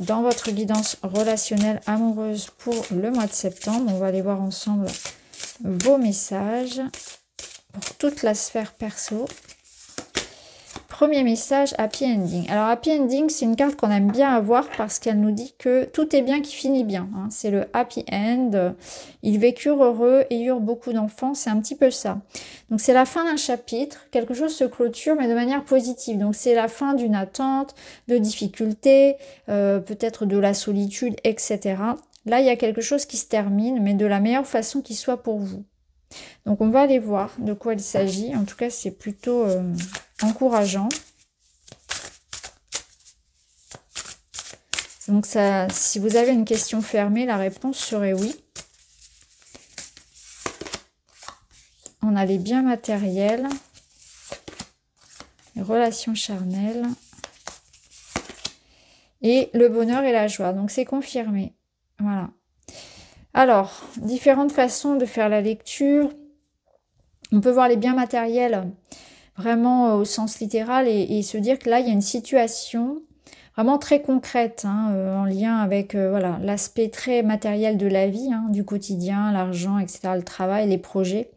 dans votre guidance relationnelle amoureuse pour le mois de septembre. On va aller voir ensemble vos messages pour toute la sphère perso. Premier message, Happy Ending. Alors Happy Ending, c'est une carte qu'on aime bien avoir parce qu'elle nous dit que tout est bien qui finit bien. Hein. C'est le Happy End. Ils vécurent heureux et eurent beaucoup d'enfants. C'est un petit peu ça. Donc c'est la fin d'un chapitre. Quelque chose se clôture mais de manière positive. Donc c'est la fin d'une attente, de difficultés, euh, peut-être de la solitude, etc. Là, il y a quelque chose qui se termine mais de la meilleure façon qui soit pour vous. Donc on va aller voir de quoi il s'agit. En tout cas, c'est plutôt... Euh, encourageant. Donc ça, si vous avez une question fermée, la réponse serait oui. On a les biens matériels, les relations charnelles et le bonheur et la joie. Donc c'est confirmé. Voilà. Alors, différentes façons de faire la lecture. On peut voir les biens matériels vraiment euh, au sens littéral et, se dire que là, il y a une situation vraiment très concrète hein, euh, en lien avec euh, voilà l'aspect très matériel de la vie, hein, du quotidien, l'argent, etc., le travail, les projets,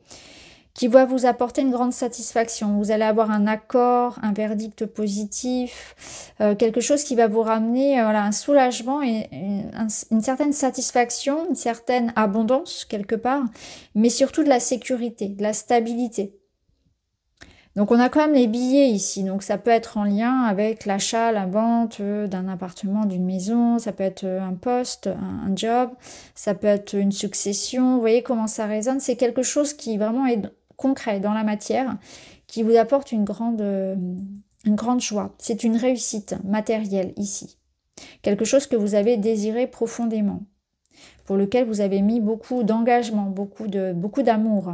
qui va vous apporter une grande satisfaction. Vous allez avoir un accord, un verdict positif, quelque chose qui va vous ramener un soulagement et une certaine satisfaction, une certaine abondance quelque part, mais surtout de la sécurité, de la stabilité. Donc on a quand même les billets ici, donc ça peut être en lien avec l'achat, la vente euh, d'un appartement, d'une maison, ça peut être euh, un poste, un, job, ça peut être une succession, vous voyez comment ça résonne, c'est quelque chose qui vraiment est concret dans la matière, qui vous apporte une grande, euh, une grande joie, c'est une réussite matérielle ici, quelque chose que vous avez désiré profondément pour lequel vous avez mis beaucoup d'engagement, beaucoup de beaucoup d'amour,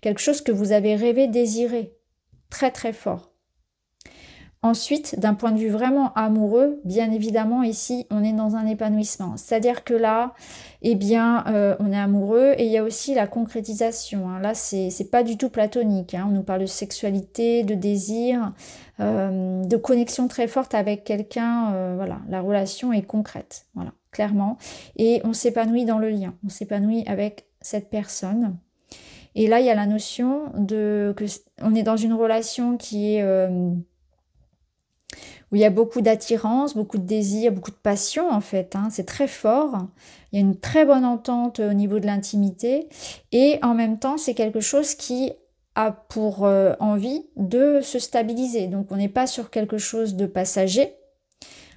quelque chose que vous avez rêvé, désiré, très très fort. Ensuite, d'un point de vue vraiment amoureux, bien évidemment, ici, on est dans un épanouissement. C'est-à-dire que là, eh bien, euh, on est amoureux et il y a aussi la concrétisation. Hein. Là, c'est pas du tout platonique. Hein. On nous parle de sexualité, de désir, euh, de connexion très forte avec quelqu'un. Euh, voilà, la relation est concrète, voilà, clairement. Et on s'épanouit dans le lien. On s'épanouit avec cette personne. Et là, il y a la notion de que on est dans une relation qui est euh, où il y a beaucoup d'attirance, beaucoup de désir, beaucoup de passion en fait. Hein. C'est très fort. Il y a une très bonne entente au niveau de l'intimité et en même temps, c'est quelque chose qui a pour euh, envie de se stabiliser. Donc, on n'est pas sur quelque chose de passager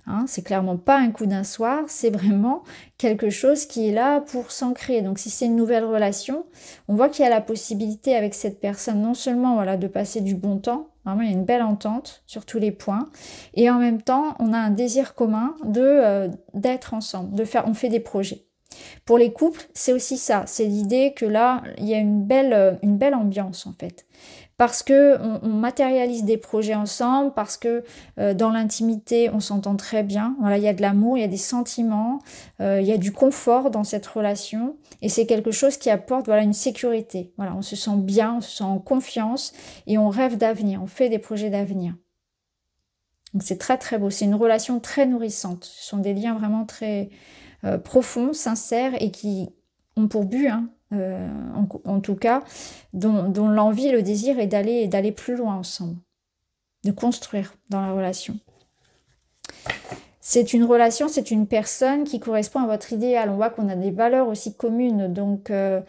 Hein, c'est clairement pas un coup d'un soir, c'est vraiment quelque chose qui est là pour s'ancrer. Donc si c'est une nouvelle relation, on voit qu'il y a la possibilité avec cette personne non seulement voilà, de passer du bon temps, vraiment il y a une belle entente sur tous les points, et en même temps on a un désir commun de euh, d'être ensemble, de faire, on fait des projets. Pour les couples, c'est aussi ça, c'est l'idée que là, il y a une euh, une belle ambiance en fait parce que on, matérialise des projets ensemble, parce que euh, dans l'intimité, on s'entend très bien. Voilà, il y a de l'amour, il y a des sentiments, euh, il y a du confort dans cette relation, et c'est quelque chose qui apporte voilà une sécurité. Voilà, on se sent bien, on se sent en confiance, et on rêve d'avenir, on fait des projets d'avenir. Donc c'est très très beau, c'est une relation très nourrissante. Ce sont des liens vraiment très euh, profonds, sincères et qui ont pour but hein, euh, en, tout cas, dont, l'envie, le désir est d'aller plus loin ensemble, de construire dans la relation. C'est une relation, c'est une personne qui correspond à votre idéal. On voit qu'on a des valeurs aussi communes, donc euh,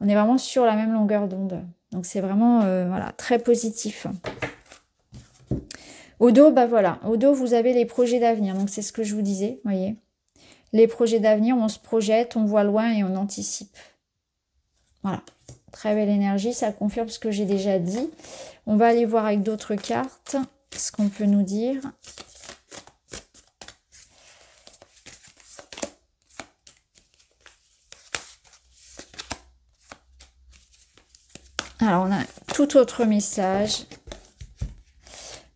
on est vraiment sur la même longueur d'onde. Donc c'est vraiment euh, voilà, très positif. Au dos, bah voilà, au vous avez les projets d'avenir. Donc c'est ce que je vous disais, voyez. Les projets d'avenir, on se projette, on voit loin et on anticipe. Voilà. Très belle énergie, ça confirme ce que j'ai déjà dit. On va aller voir avec d'autres cartes ce qu'on peut nous dire. Alors, on a tout autre message.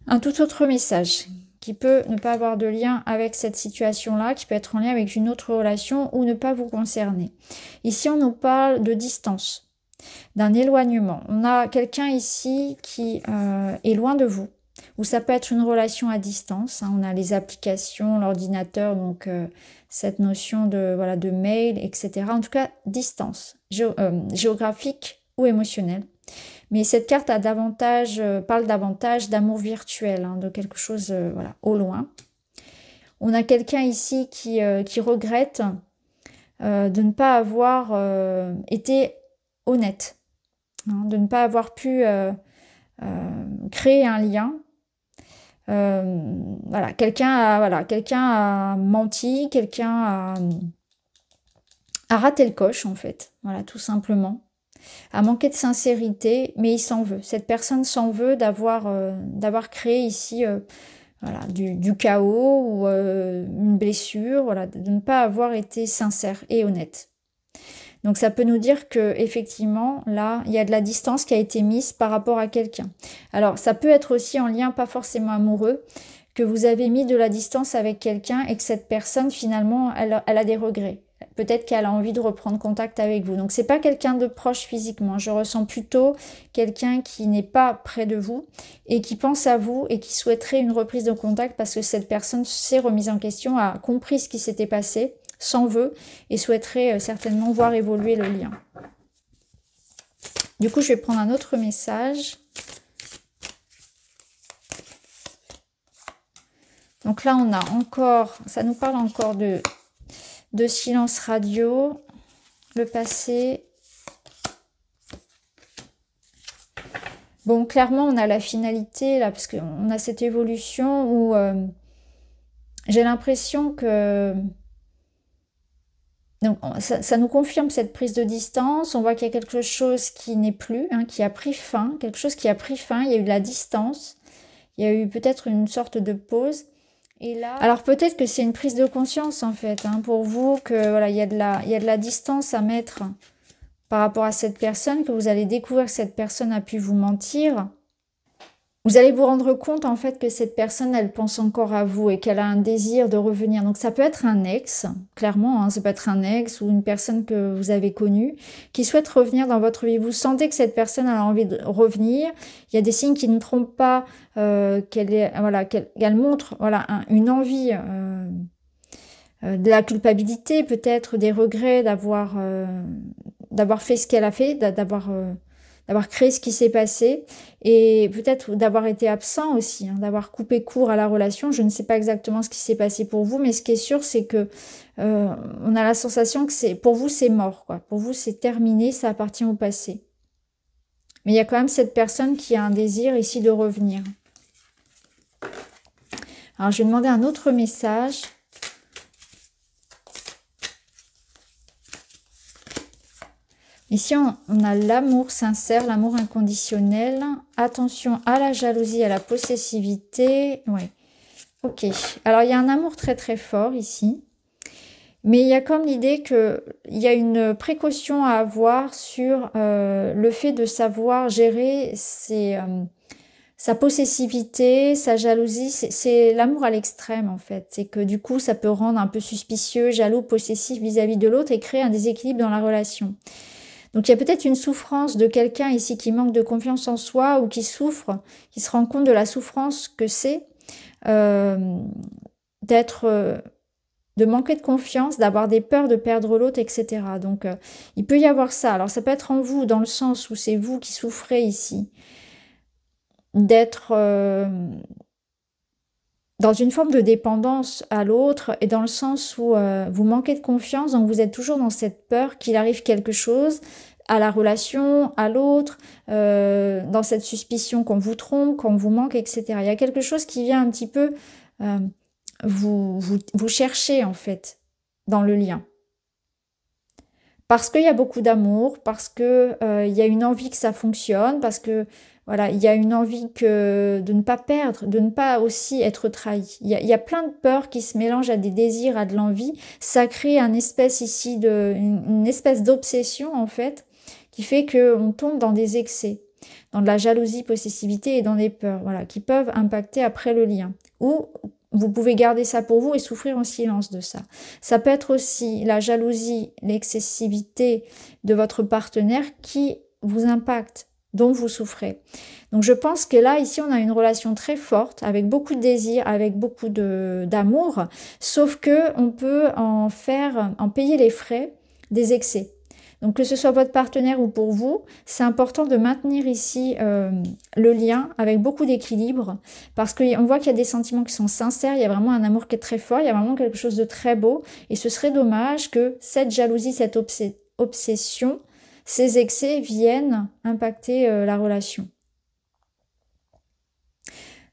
Un tout autre message qui peut ne pas avoir de lien avec cette situation-là, qui peut être en lien avec une autre relation ou ne pas vous concerner. Ici, on nous parle de distance, d'un éloignement. On a quelqu'un ici qui euh, est loin de vous, ou ça peut être une relation à distance. Hein. On a les applications, l'ordinateur, donc euh, cette notion de, voilà, de mail, etc. En tout cas, distance euh, géographique ou émotionnelle. Mais cette carte a davantage, euh, parle davantage d'amour virtuel, hein, de quelque chose euh, voilà, au loin. On a quelqu'un ici qui, euh, qui regrette de ne pas avoir été honnête, hein, de ne pas avoir pu créer un lien voilà, quelqu'un a, voilà, quelqu'un menti, quelqu'un a, a, raté le coche en fait, voilà, tout simplement a manqué de sincérité, mais il s'en veut. Cette personne s'en veut d'avoir euh, créé ici euh, du, chaos ou euh, une blessure, de ne pas avoir été sincère et honnête. Donc ça peut nous dire que effectivement là il y a de la distance qui a été mise par rapport à quelqu'un. Alors ça peut être aussi en lien pas forcément amoureux, que vous avez mis de la distance avec quelqu'un et que cette personne finalement elle a des regrets peut-être qu'elle a envie de reprendre contact avec vous. Donc c'est pas quelqu'un de proche physiquement, je ressens plutôt quelqu'un qui n'est pas près de vous et qui pense à vous et qui souhaiterait une reprise de contact parce que cette personne s'est remise en question, a compris ce qui s'était passé, s'en veut et souhaiterait euh, certainement voir évoluer le lien. Du coup, je vais prendre un autre message. Donc là, on a encore, ça nous parle encore de de silence radio, le passé. Bon, clairement, on a la finalité là, parce qu'on a cette évolution où euh, j'ai l'impression que donc, ça, nous confirme cette prise de distance. On voit qu'il y a quelque chose qui n'est plus, hein, qui a pris fin, quelque chose qui a pris fin. Il y a eu de la distance. Il y a eu peut-être une sorte de pause. Alors peut-être que c'est une prise de conscience en fait, hein, pour vous, que voilà, il y, a de la, y a de la distance à mettre par rapport à cette personne, que vous allez découvrir que cette personne a pu vous mentir, vous allez vous rendre compte en fait que cette personne, elle pense encore à vous et qu'elle a un désir de revenir. Donc ça peut être un ex, clairement, hein, ça peut être un ex ou une personne que vous avez connue qui souhaite revenir dans votre vie. Vous sentez que cette personne a envie de revenir. Il y a des signes qui ne trompent pas, euh, qu'elle voilà, qu'elle, montre, voilà, une envie. Euh, euh, de la culpabilité peut-être des regrets d'avoir d'avoir fait ce qu'elle a fait d'avoir d'avoir créé ce qui s'est passé et peut-être d'avoir été absent aussi, hein, d'avoir coupé court à la relation. Je ne sais pas exactement ce qui s'est passé pour vous, mais ce qui est sûr, c'est que euh, on a la sensation que c'est pour vous c'est mort, quoi. Pour vous c'est terminé, ça appartient au passé. Mais il y a quand même cette personne qui a un désir ici de revenir. Alors je vais demander un autre message. Ici, on, a l'amour sincère, l'amour inconditionnel. Attention à la jalousie, à la possessivité. Oui, Ok. Alors, il y a un amour très très fort ici. Mais il y a comme l'idée qu'il y a une précaution à avoir sur euh, le fait de savoir gérer euh, sa possessivité, sa jalousie. C'est l'amour à l'extrême en fait. C'est que du coup, ça peut rendre un peu suspicieux, jaloux, possessif vis à -vis de l'autre et créer un déséquilibre dans la relation. Donc il y a peut-être une souffrance de quelqu'un ici qui manque de confiance en soi ou qui souffre, qui se rend compte de la souffrance que c'est euh, d'être, euh, de manquer de confiance, d'avoir des peurs de perdre l'autre, etc. Donc euh, il peut y avoir ça. Alors ça peut être en vous, dans le sens où c'est vous qui souffrez ici, d'être dans une forme de dépendance à l'autre et dans le sens où euh, vous manquez de confiance, donc vous êtes toujours dans cette peur qu'il arrive quelque chose à la relation, à l'autre, euh, dans cette suspicion qu'on vous trompe, qu'on vous manque, etc. Il y a quelque chose qui vient un petit peu euh, vous, chercher en fait dans le lien. Parce qu'il y a beaucoup d'amour, parce qu'il il y a une envie que ça fonctionne, parce que voilà, il y a une envie que de ne pas perdre, de ne pas aussi être trahi. Il y a, plein de peurs qui se mélangent à des désirs, à de l'envie. Ça crée un espèce ici de, une, espèce d'obsession en fait, qui fait qu'on tombe dans des excès, dans de la jalousie, possessivité et dans des peurs, voilà, qui peuvent impacter après le lien. Ou vous pouvez garder ça pour vous et souffrir en silence de ça. Ça peut être aussi la jalousie, l'excessivité de votre partenaire qui vous impacte dont vous souffrez. Donc je pense que là, ici, on a une relation très forte, avec beaucoup de désir, avec beaucoup d'amour, sauf que on peut en faire, en payer les frais des excès. Donc que ce soit votre partenaire ou pour vous, c'est important de maintenir ici euh, le lien avec beaucoup d'équilibre parce qu'on voit qu'il y a des sentiments qui sont sincères, il y a vraiment un amour qui est très fort, il y a vraiment quelque chose de très beau et ce serait dommage que cette jalousie, cette obsession ces excès viennent impacter euh, la relation.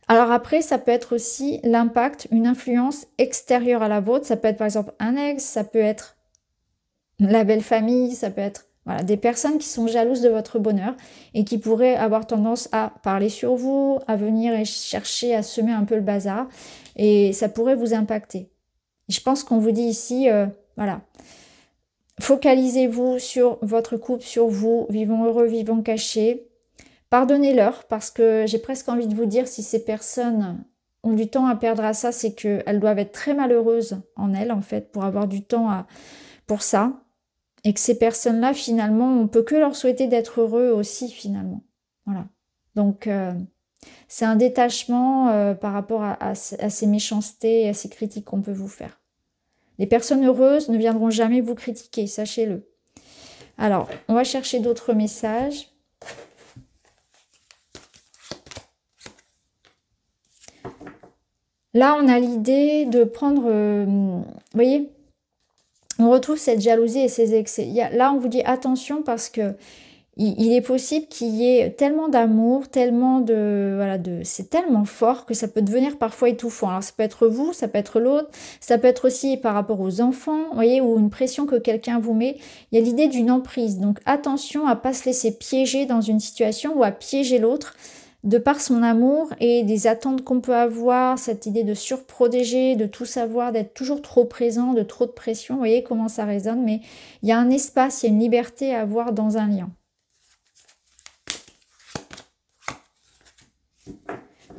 Alors après, ça peut être aussi l'impact, une influence extérieure à la vôtre. Ça peut être par exemple un ex, ça peut être la belle famille, ça peut être des personnes qui sont jalouses de votre bonheur et qui pourraient avoir tendance à parler sur vous, à venir et chercher à semer un peu le bazar. Et ça pourrait vous impacter. Je pense qu'on vous dit ici, euh, voilà, Focalisez-vous sur votre couple, sur vous. Vivons heureux, vivons cachés. Pardonnez-leur parce que j'ai presque envie de vous dire si ces personnes ont du temps à perdre à ça, c'est qu'elles doivent être très malheureuses en elles, en fait, pour avoir du temps à, pour ça. Et que ces personnes-là, finalement, on peut que leur souhaiter d'être heureux aussi, finalement. Voilà. Donc, euh, c'est un détachement euh, par rapport à, à, ces méchancetés à ces critiques qu'on peut vous faire. Les personnes heureuses ne viendront jamais vous critiquer, sachez-le. Alors, on va chercher d'autres messages. Là, on a l'idée de prendre... Euh, vous voyez On retrouve cette jalousie et ces excès. là, on vous dit attention parce que il, est possible qu'il y ait tellement d'amour, tellement de... Voilà, de, c'est tellement fort que ça peut devenir parfois étouffant. Alors ça peut être vous, ça peut être l'autre, ça peut être aussi par rapport aux enfants, voyez, ou une pression que quelqu'un vous met. Il y a l'idée d'une emprise. Donc attention à pas se laisser piéger dans une situation ou à piéger l'autre de par son amour et des attentes qu'on peut avoir, cette idée de surprotéger, de tout savoir, d'être toujours trop présent, de trop de pression, vous voyez comment ça résonne, mais il y a un espace, il y a une liberté à avoir dans un lien.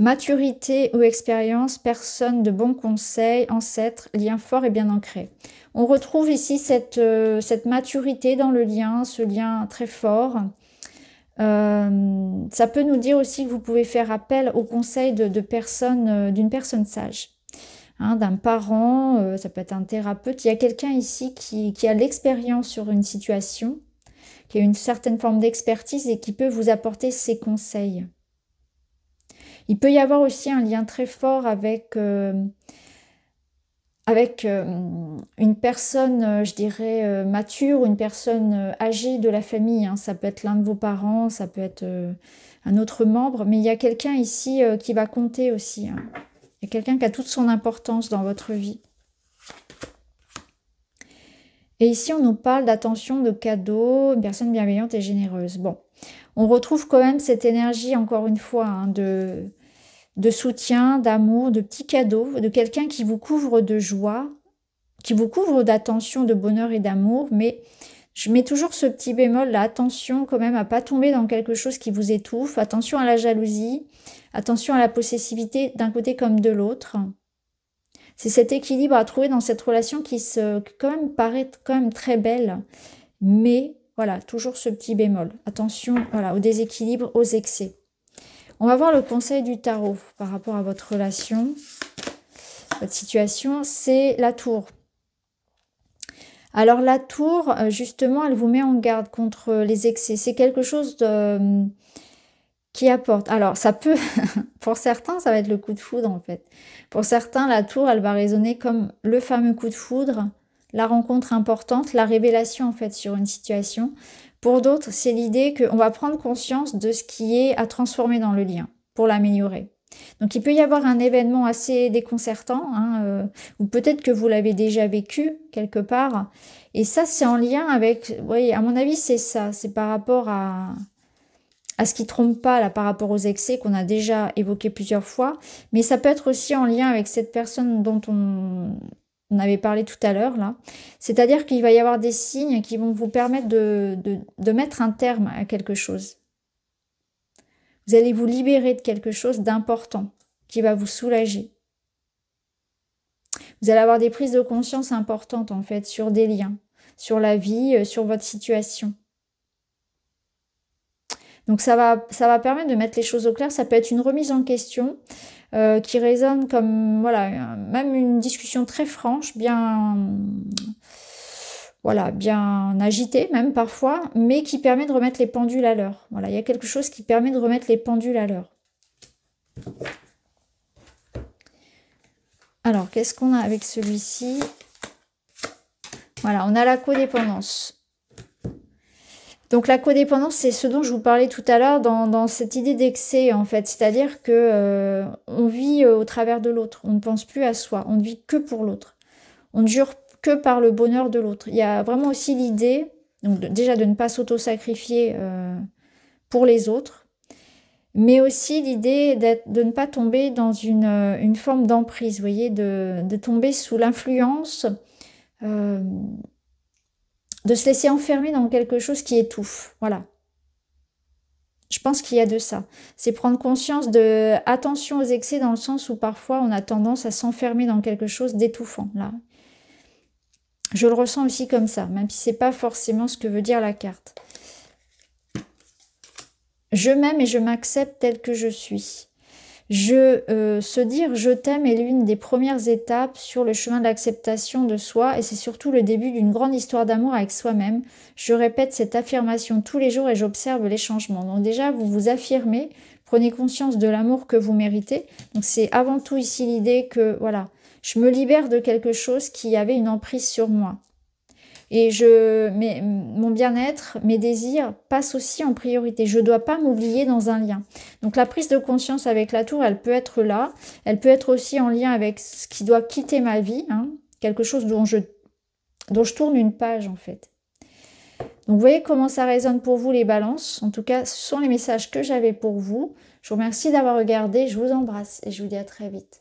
Maturité ou expérience, personne de bons conseils, ancêtres, lien fort et bien ancré. On retrouve ici cette, euh, maturité dans le lien, ce lien très fort. Euh, ça peut nous dire aussi que vous pouvez faire appel au conseil de, personnes, euh, d'une personne sage, hein, d'un parent, ça peut être un thérapeute. Il y a quelqu'un ici qui, qui a l'expérience sur une situation, qui a une certaine forme d'expertise et qui peut vous apporter ses conseils. Il peut y avoir aussi un lien très fort avec, euh, avec euh, une personne, euh, je dirais, mature, une personne âgée de la famille. Hein. Ça peut être l'un de vos parents, ça peut être un autre membre, mais il y a quelqu'un ici qui va compter aussi. Hein. Il y a quelqu'un qui a toute son importance dans votre vie. Et ici, on nous parle d'attention, de cadeaux, une personne bienveillante et généreuse. Bon, on retrouve quand même cette énergie, encore une fois, hein, de, soutien, d'amour, de petits cadeaux, de quelqu'un qui vous couvre de joie, qui vous couvre d'attention, de bonheur et d'amour, mais je mets toujours ce petit bémol l'attention attention quand même à pas tomber dans quelque chose qui vous étouffe, attention à la jalousie, attention à la possessivité d'un côté comme de l'autre. C'est cet équilibre à trouver dans cette relation qui se quand même paraît quand même très belle, mais voilà, toujours ce petit bémol. Attention voilà, au déséquilibre, aux excès. On va voir le conseil du tarot par rapport à votre relation, votre situation. C'est la tour. Alors la tour, euh, justement, elle vous met en garde contre les excès. C'est quelque chose euh, qui apporte. Alors ça peut, pour certains, ça va être le coup de foudre en fait. Pour certains, la tour, elle va résonner comme le fameux coup de foudre la rencontre importante, la révélation en fait sur une situation. Pour d'autres, c'est l'idée qu'on va prendre conscience de ce qui est à transformer dans le lien pour l'améliorer. Donc il peut y avoir un événement assez déconcertant, hein, euh, ou peut-être que vous l'avez déjà vécu quelque part. Et ça, c'est en lien avec, oui, à mon avis, c'est ça, c'est par rapport à, à ce qui trompe pas, là, par rapport aux excès qu'on a déjà évoqué plusieurs fois. Mais ça peut être aussi en lien avec cette personne dont on, on avait parlé tout à l'heure là. C'est-à-dire qu'il va y avoir des signes qui vont vous permettre de, mettre un terme à quelque chose. Vous allez vous libérer de quelque chose d'important qui va vous soulager. Vous allez avoir des prises de conscience importantes en fait sur des liens, sur la vie, euh, sur votre situation. Donc ça va, ça va permettre de mettre les choses au clair. Ça peut être une remise en question. Euh, qui résonne comme voilà, même une discussion très franche, bien voilà, bien agitée même parfois, mais qui permet de remettre les pendules à l'heure. Voilà, il y a quelque chose qui permet de remettre les pendules à l'heure. Alors, qu'est-ce qu'on a avec celui-ci Voilà, on a la codépendance. Donc la codépendance, c'est ce dont je vous parlais tout à l'heure dans, dans, cette idée d'excès en fait, c'est-à-dire que euh, on vit euh, au travers de l'autre, on ne pense plus à soi, on ne vit que pour l'autre, on ne jure que par le bonheur de l'autre. Il y a vraiment aussi l'idée, donc déjà de ne pas s'auto-sacrifier euh, pour les autres, mais aussi l'idée de ne pas tomber dans une, forme d'emprise, voyez, de, tomber sous l'influence de se laisser enfermer dans quelque chose qui étouffe. Voilà. Je pense qu'il y a de ça. C'est prendre conscience de attention aux excès dans le sens où parfois on a tendance à s'enfermer dans quelque chose d'étouffant. Là, je le ressens aussi comme ça, même si c'est pas forcément ce que veut dire la carte. Je m'aime et je m'accepte tel que je suis. Je, euh, se dire je t'aime est l'une des premières étapes sur le chemin de l'acceptation de soi et c'est surtout le début d'une grande histoire d'amour avec soi-même. Je répète cette affirmation tous les jours et j'observe les changements. Donc déjà, vous vous affirmez, prenez conscience de l'amour que vous méritez. Donc c'est avant tout ici l'idée que voilà, je me libère de quelque chose qui avait une emprise sur moi. Et je, mon bien-être, mes désirs passent aussi en priorité. Je ne dois pas m'oublier dans un lien. Donc la prise de conscience avec la tour, elle peut être là. Elle peut être aussi en lien avec ce qui doit quitter ma vie, hein. quelque chose dont je, dont je tourne une page en fait. Donc vous voyez comment ça résonne pour vous les balances. En tout cas, ce sont les messages que j'avais pour vous. Je vous remercie d'avoir regardé, je vous embrasse et je vous dis à très vite.